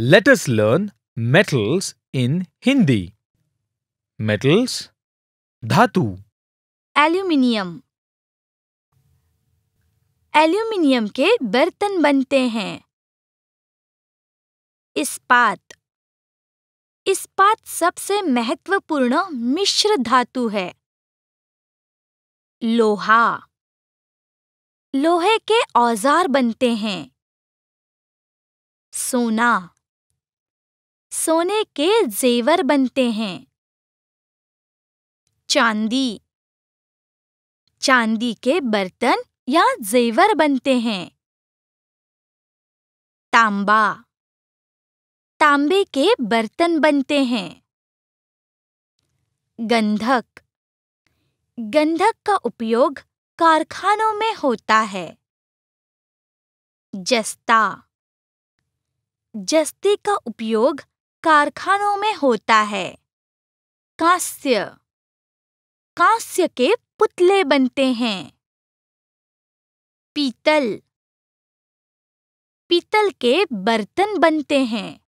Let us learn metals in Hindi. Metals धातु aluminium aluminium के बर्तन बनते हैं इस्पात इस्पात सबसे महत्वपूर्ण मिश्र धातु है लोहा लोहे के औजार बनते हैं सोना सोने के जेवर बनते हैं चांदी चांदी के बर्तन या जेवर बनते हैं तांबा तांबे के बर्तन बनते हैं गंधक गंधक का उपयोग कारखानों में होता है जस्ता जस्ते का उपयोग कारखानों में होता है कांस्य कांस्य के पुतले बनते हैं पीतल पीतल के बर्तन बनते हैं